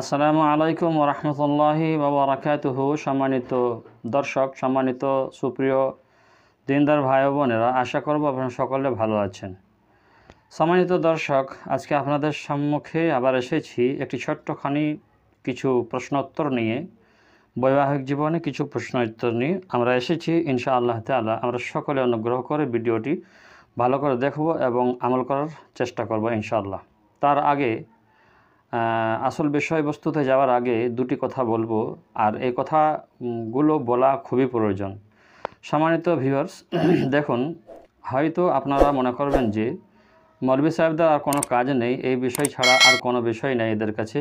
আসসালামু আলাইকুম রহমতুল্লাহি বাবরাকাতুহ সম্মানিত দর্শক সম্মানিত সুপ্রিয় দিনদার ভাই বোনেরা আশা করব আপনারা সকলে ভালো আছেন সম্মানিত দর্শক আজকে আপনাদের সম্মুখে আবার এসেছি একটি ছোট্টখানি কিছু প্রশ্নোত্তর নিয়ে বৈবাহিক জীবনে কিছু প্রশ্নোত্তর নিয়ে আমরা এসেছি ইনশা আল্লাহ তালা আমরা সকলে অনুগ্রহ করে ভিডিওটি ভালো করে দেখব এবং আমল করার চেষ্টা করব ইনশাআল্লাহ তার আগে আসল বিষয়বস্তুতে যাওয়ার আগে দুটি কথা বলবো আর এই কথাগুলো বলা খুবই প্রয়োজন সম্মানিত ভিউয়ার্স দেখুন হয়তো আপনারা মনে করবেন যে মলবি সাহেবদের আর কোনো কাজ নেই এই বিষয় ছাড়া আর কোনো বিষয় নেই এদের কাছে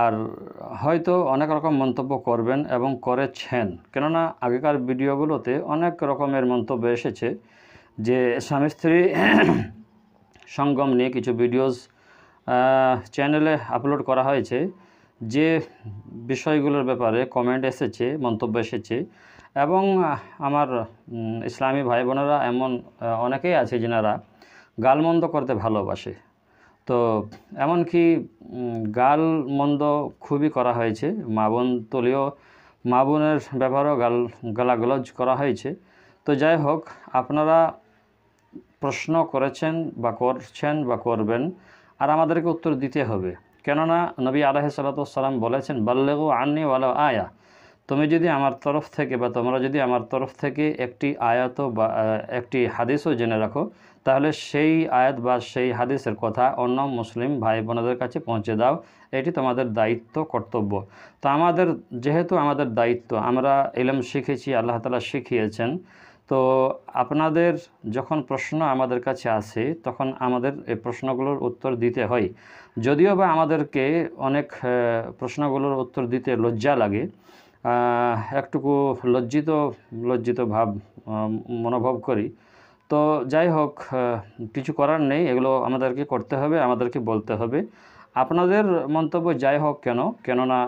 আর হয়তো অনেক রকম মন্তব্য করবেন এবং করেছেন কেননা আগেকার ভিডিওগুলোতে অনেক রকমের মন্তব্য এসেছে যে স্বামী স্ত্রী সঙ্গম নিয়ে কিছু ভিডিওস চ্যানেলে আপলোড করা হয়েছে যে বিষয়গুলোর ব্যাপারে কমেন্ট এসেছে মন্তব্য এসেছে এবং আমার ইসলামী ভাই বোনেরা এমন অনেকেই আছে যেনারা গালমন্দ করতে ভালোবাসে তো এমনকি গালমন্দ খুবই করা হয়েছে মা বোন তলীয় মা বোনের ব্যাপারেও গাল গালাগলজ করা হয়েছে তো যাই হোক আপনারা প্রশ্ন করেছেন বা করছেন বা করবেন আর আমাদেরকে উত্তর দিতে হবে কেননা নবী আলাহি সালাতাম বলেছেন বাল্লেগু আননি ওয়ালা আয়া তুমি যদি আমার তরফ থেকে বা তোমরা যদি আমার তরফ থেকে একটি আয়াত বা একটি হাদিসও জেনে রাখো তাহলে সেই আয়াত বা সেই হাদিসের কথা অন্য মুসলিম ভাই বোনদের কাছে পৌঁছে দাও এটি তোমাদের দায়িত্ব কর্তব্য তো আমাদের যেহেতু আমাদের দায়িত্ব আমরা এলম শিখেছি আল্লাহ তালা শিখিয়েছেন তো আপনাদের যখন প্রশ্ন আমাদের কাছে আসে তখন আমাদের এই প্রশ্নগুলোর উত্তর দিতে হয় যদিও বা আমাদেরকে অনেক প্রশ্নগুলোর উত্তর দিতে লজ্জা লাগে একটুকু লজ্জিত লজ্জিত ভাব মনোভাব করি তো যাই হোক কিছু করার নেই এগুলো আমাদেরকে করতে হবে আমাদেরকে বলতে হবে আপনাদের মন্তব্য যাই হোক কেন কেননা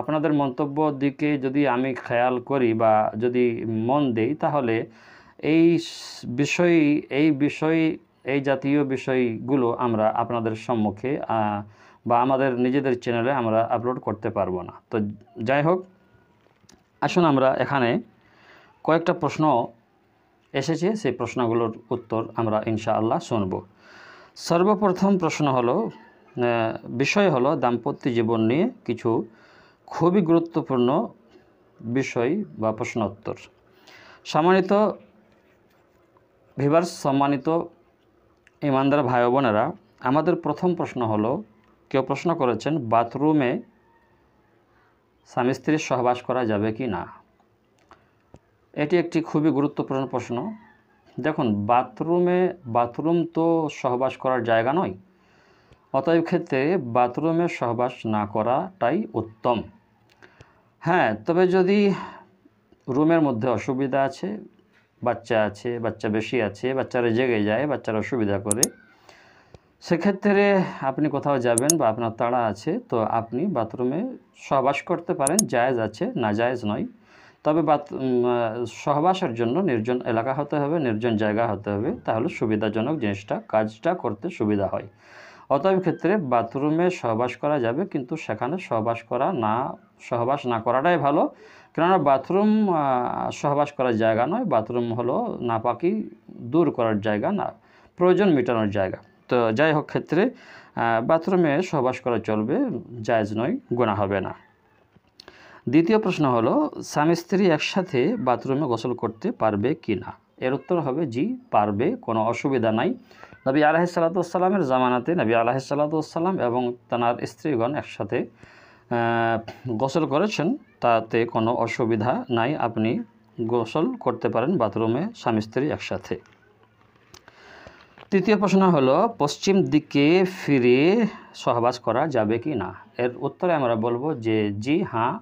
আপনাদের মন্তব্য দিকে যদি আমি খেয়াল করি বা যদি মন দেই তাহলে এই বিষয় এই বিষয় এই জাতীয় বিষয়গুলো আমরা আপনাদের সম্মুখে বা আমাদের নিজেদের চ্যানেলে আমরা আপলোড করতে পারবো না তো যাই হোক আসুন আমরা এখানে কয়েকটা প্রশ্ন এসেছে সেই প্রশ্নগুলোর উত্তর আমরা ইনশাআল্লাহ শুনব সর্বপ্রথম প্রশ্ন হলো বিষয় হলো দাম্পত্য জীবন নিয়ে কিছু খুবই গুরুত্বপূর্ণ বিষয় বা প্রশ্নোত্তর সম্মানিত ভিভার সম্মানিত ইমানদার ভাই বোনেরা আমাদের প্রথম প্রশ্ন হলো কেউ প্রশ্ন করেছেন বাথরুমে স্বামী স্ত্রীর সহবাস করা যাবে কি না এটি একটি খুবই গুরুত্বপূর্ণ প্রশ্ন দেখুন বাথরুমে বাথরুম তো সহবাস করার জায়গা নয় অতএব ক্ষেত্রে বাথরুমে সহবাস না করাটাই উত্তম হ্যাঁ তবে যদি রুমের মধ্যে অসুবিধা আছে বাচ্চা আছে বাচ্চা বেশি আছে বাচ্চারা জেগে যায় বাচ্চারা অসুবিধা করে সেক্ষেত্রে আপনি কোথাও যাবেন বা আপনার তাড়া আছে তো আপনি বাথরুমে সহবাস করতে পারেন জায়েজ আছে না জায়েজ নয় তবে বাথ সহবাসের জন্য নির্জন এলাকা হতে হবে নির্জন জায়গা হতে হবে তাহলে সুবিধাজনক জিনিসটা কাজটা করতে সুবিধা হয় অতএব ক্ষেত্রে বাথরুমে সহবাস করা যাবে কিন্তু সেখানে সহবাস করা না সহবাস না করাটাই ভালো কেননা বাথরুম সহবাস করার জায়গা নয় বাথরুম হলো পাকি দূর করার জায়গা না প্রয়োজন মেটানোর জায়গা তো যাই হোক ক্ষেত্রে বাথরুমে সহবাস করা চলবে জায়জ নয় গোনা হবে না দ্বিতীয় প্রশ্ন হলো স্বামী স্ত্রী একসাথে বাথরুমে গোসল করতে পারবে কি না এর উত্তর হবে জি পারবে কোনো অসুবিধা নাই নবী আলাহি সাল্লাতুসাল্লামের জামানাতে নবী আলাহি এবং তার স্ত্রীগণ একসাথে গোসল করেছেন তাতে কোনো অসুবিধা নাই আপনি গোসল করতে পারেন বাথরুমে স্বামী স্ত্রী একসাথে তৃতীয় প্রশ্ন হলো পশ্চিম দিকে ফিরে সহবাস করা যাবে কি না এর উত্তরে আমরা বলবো যে জি হ্যাঁ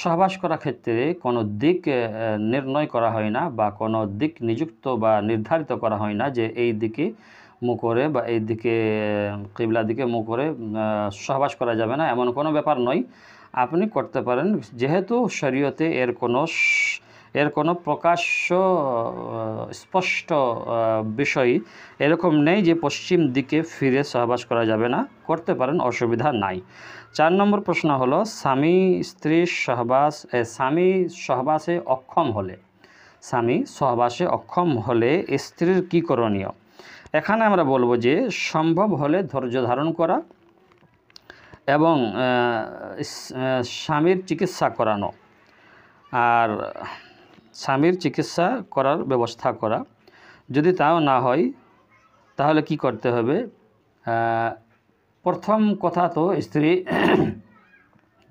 সহবাস করার ক্ষেত্রে কোনো দিক নির্ণয় করা হয় না বা কোনো দিক নিযুক্ত বা নির্ধারিত করা হয় না যে এই দিকে মুখ করে বা এই দিকে কিবলা দিকে মুখ করে সহবাস করা যাবে না এমন কোনো ব্যাপার নয় আপনি করতে পারেন যেহেতু শরীয়তে এর কোনো এর কোনো প্রকাশ্য স্পষ্ট বিষয় এরকম নেই যে পশ্চিম দিকে ফিরে সহবাস করা যাবে না করতে পারেন অসুবিধা নাই চার নম্বর প্রশ্ন হলো স্বামী স্ত্রীর সহবাস স্বামী সহবাসে অক্ষম হলে স্বামী সহবাসে অক্ষম হলে স্ত্রীর কী করণীয় এখানে আমরা বলবো যে সম্ভব হলে ধৈর্য ধারণ করা এবং স্বামীর চিকিৎসা করানো আর স্বামীর চিকিৎসা করার ব্যবস্থা করা যদি তাও না হয় তাহলে কি করতে হবে প্রথম কথা তো স্ত্রী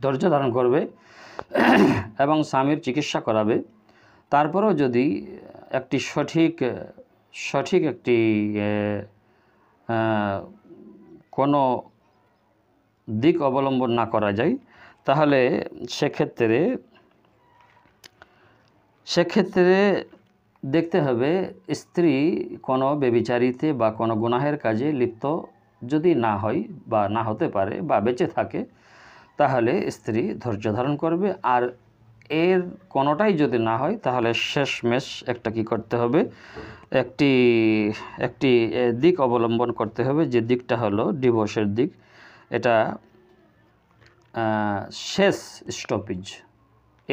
ধৈর্য ধারণ করবে এবং স্বামীর চিকিৎসা করাবে তারপরেও যদি একটি সঠিক সঠিক একটি কোনো দিক অবলম্বন না করা যায় তাহলে সেক্ষেত্রে সেক্ষেত্রে দেখতে হবে স্ত্রী কোনো বেবিচারিতে বা কোনো গুনাহের কাজে লিপ্ত যদি না হয় বা না হতে পারে বা বেঁচে থাকে তাহলে স্ত্রী ধৈর্য ধারণ করবে আর এর কোনোটাই যদি না হয় তাহলে শেষ শেষমেশ একটা কি করতে হবে একটি একটি দিক অবলম্বন করতে হবে যে দিকটা হলো ডিভোর্সের দিক এটা শেষ স্টপেজ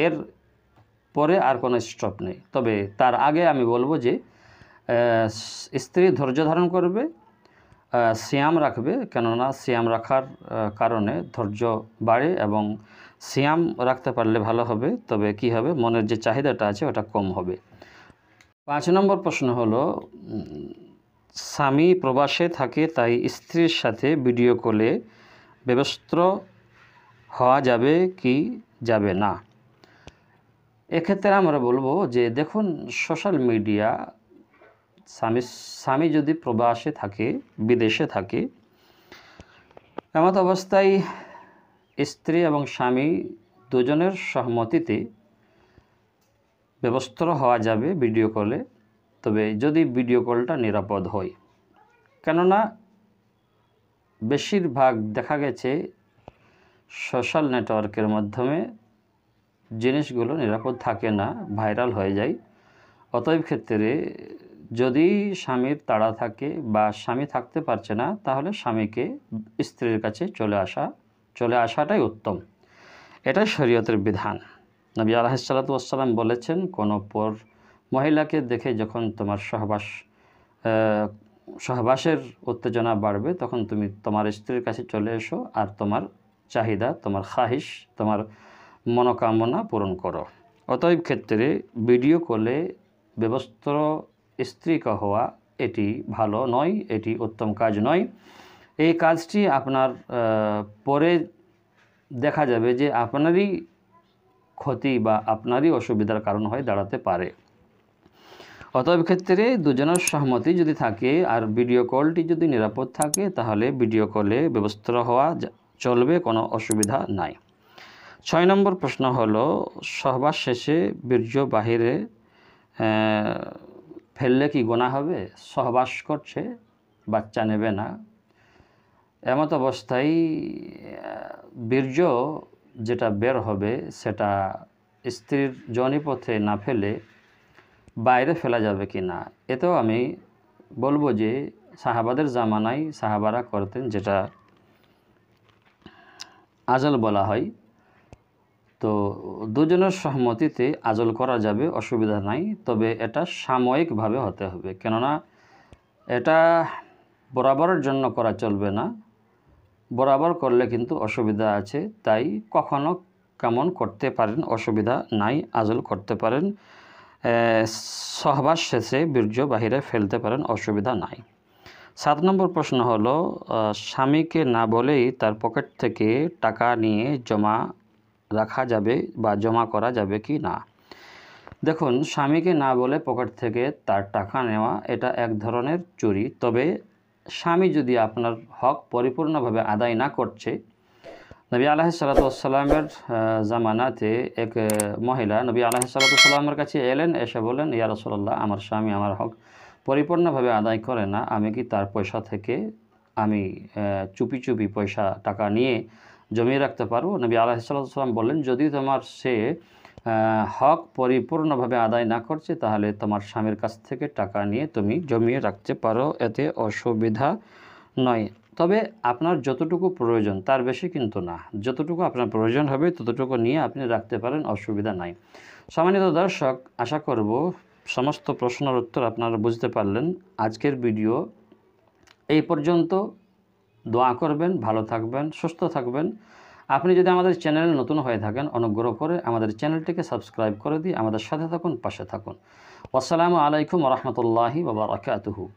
এর পরে আর কোনো স্টপ নেই তবে তার আগে আমি বলবো যে স্ত্রী ধৈর্য ধারণ করবে শ্যাম রাখবে কেননা শ্যাম রাখার কারণে ধৈর্য বাড়ে এবং শ্যাম রাখতে পারলে ভালো হবে তবে কি হবে মনের যে চাহিদাটা আছে ওটা কম হবে পাঁচ নম্বর প্রশ্ন হলো স্বামী প্রবাসে থাকে তাই স্ত্রীর সাথে ভিডিও কলে ব্যবস্থ হওয়া যাবে কি যাবে না এক্ষেত্রে আমরা বলবো যে দেখুন সোশ্যাল মিডিয়া স্বামী স্বামী যদি প্রবাসে থাকে বিদেশে থাকে এমত অবস্থায় স্ত্রী এবং স্বামী দুজনের সহমতিতে ব্যবস্থর হওয়া যাবে ভিডিও কলে তবে যদি ভিডিও কলটা নিরাপদ হয় কেননা বেশিরভাগ দেখা গেছে সোশ্যাল নেটওয়ার্কের মাধ্যমে জিনিসগুলো নিরাপদ থাকে না ভাইরাল হয়ে যায় অতএব ক্ষেত্রে যদি স্বামীর তাড়া থাকে বা স্বামী থাকতে পারছে না তাহলে স্বামীকে স্ত্রীর কাছে চলে আসা চলে আসাটাই উত্তম এটা শরীয়তের বিধান নবী আলাহিসাল্লাতুয়াসাল্লাম বলেছেন কোনো পর মহিলাকে দেখে যখন তোমার সহবাস সহবাসের উত্তেজনা বাড়বে তখন তুমি তোমার স্ত্রীর কাছে চলে এসো আর তোমার চাহিদা তোমার খাহিস তোমার মনোকামনা পূরণ করো অতএব ক্ষেত্রে ভিডিও কলে ব্যবস্ত্র স্ত্রীক হওয়া এটি ভালো নয় এটি উত্তম কাজ নয় এই কাজটি আপনার পরে দেখা যাবে যে আপনারই ক্ষতি বা আপনারই অসুবিধার কারণ হয়ে দাঁড়াতে পারে অতএব ক্ষেত্রে দুজনের সহমতি যদি থাকে আর ভিডিও কলটি যদি নিরাপদ থাকে তাহলে ভিডিও কলে ব্যবস্থা হওয়া চলবে কোনো অসুবিধা নাই ছয় নম্বর প্রশ্ন হলো সহবাস শেষে বীর্য বাহিরে ফেললে কি গোনা হবে সহবাস করছে বাচ্চা নেবে না এমত অবস্থায় বীর্য যেটা বের হবে সেটা স্ত্রীর জনিপথে না ফেলে বাইরে ফেলা যাবে কি না এতেও আমি বলবো যে সাহাবাদের জামানায় সাহাবারা করতেন যেটা আজল বলা হয় তো দুজনের সহমতিতে আজল করা যাবে অসুবিধা নাই তবে এটা সাময়িকভাবে হতে হবে কেননা এটা বরাবরের জন্য করা চলবে না বরাবর করলে কিন্তু অসুবিধা আছে তাই কখনো কেমন করতে পারেন অসুবিধা নাই আজল করতে পারেন সহবাস শেষে বীর্য বাহিরে ফেলতে পারেন অসুবিধা নাই সাত নম্বর প্রশ্ন হলো স্বামীকে না বলেই তার পকেট থেকে টাকা নিয়ে জমা রাখা যাবে বা জমা করা যাবে কি না দেখুন স্বামীকে না বলে পকেট থেকে তার টাকা নেওয়া এটা এক ধরনের চুরি তবে স্বামী যদি আপনার হক পরিপূর্ণভাবে আদায় না করছে নবী আলাহ সালাতামের জামানাতে এক মহিলা নবী আলাহ সালাতামের কাছে এলেন এসে বলেন ইয়ার রসল্লাহ আমার স্বামী আমার হক পরিপূর্ণভাবে আদায় করে না আমি কি তার পয়সা থেকে আমি চুপি চুপি পয়সা টাকা নিয়ে জমিয়ে রাখতে পারবো নবী আলাহিসাল্লাম বললেন যদি তোমার সে হক পরিপূর্ণভাবে আদায় না করছে তাহলে তোমার স্বামীর কাছ থেকে টাকা নিয়ে তুমি জমিয়ে রাখতে পারো এতে অসুবিধা নয় তবে আপনার যতটুকু প্রয়োজন তার বেশি কিন্তু না যতটুকু আপনার প্রয়োজন হবে ততটুকু নিয়ে আপনি রাখতে পারেন অসুবিধা নাই সম্মানিত দর্শক আশা করব সমস্ত প্রশ্নের উত্তর আপনারা বুঝতে পারলেন আজকের ভিডিও এই পর্যন্ত দোয়া করবেন ভালো থাকবেন সুস্থ থাকবেন আপনি যদি আমাদের চ্যানেলে নতুন হয়ে থাকেন অনুগ্রহ করে আমাদের চ্যানেলটিকে সাবস্ক্রাইব করে দিয়ে আমাদের সাথে থাকুন পাশে থাকুন আসসালামু আলাইকুম রহমতুল্লাহি বাবরাকাতুহু